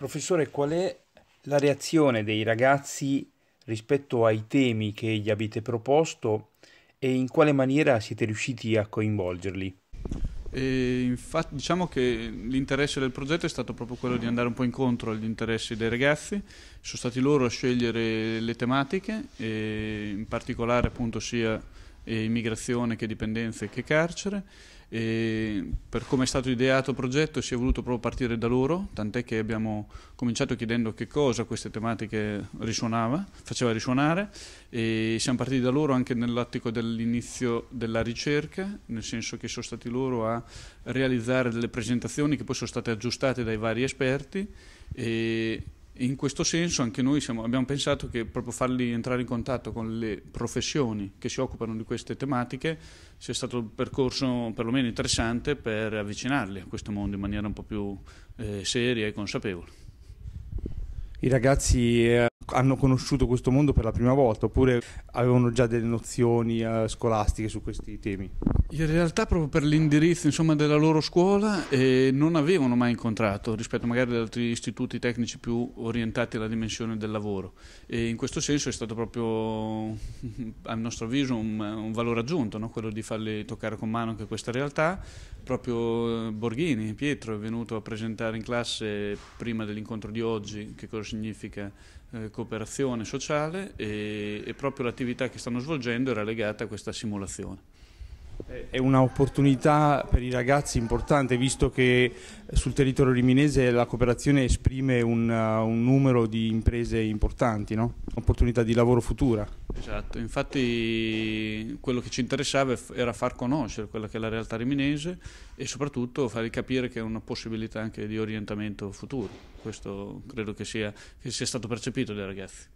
Professore, qual è la reazione dei ragazzi rispetto ai temi che gli avete proposto e in quale maniera siete riusciti a coinvolgerli? E infatti diciamo che l'interesse del progetto è stato proprio quello di andare un po' incontro agli interessi dei ragazzi, sono stati loro a scegliere le tematiche, in particolare appunto sia eh, immigrazione che dipendenze che carcere. E per come è stato ideato il progetto si è voluto proprio partire da loro, tant'è che abbiamo cominciato chiedendo che cosa queste tematiche faceva risuonare e siamo partiti da loro anche nell'ottico dell'inizio della ricerca, nel senso che sono stati loro a realizzare delle presentazioni che poi sono state aggiustate dai vari esperti in questo senso anche noi siamo, abbiamo pensato che proprio farli entrare in contatto con le professioni che si occupano di queste tematiche sia stato un percorso perlomeno interessante per avvicinarli a questo mondo in maniera un po' più eh, seria e consapevole. I ragazzi eh, hanno conosciuto questo mondo per la prima volta oppure avevano già delle nozioni eh, scolastiche su questi temi? In realtà proprio per l'indirizzo insomma, della loro scuola eh, non avevano mai incontrato rispetto magari ad altri istituti tecnici più orientati alla dimensione del lavoro e in questo senso è stato proprio a nostro avviso un, un valore aggiunto no? quello di farli toccare con mano anche questa realtà proprio eh, Borghini, Pietro è venuto a presentare in classe prima dell'incontro di oggi che cosa significa eh, cooperazione sociale e, e proprio l'attività che stanno svolgendo era legata a questa simulazione. È un'opportunità per i ragazzi importante, visto che sul territorio riminese la cooperazione esprime un, uh, un numero di imprese importanti, no? opportunità di lavoro futura. Esatto, infatti quello che ci interessava era far conoscere quella che è la realtà riminese e soprattutto far capire che è una possibilità anche di orientamento futuro. Questo credo che sia, che sia stato percepito dai ragazzi.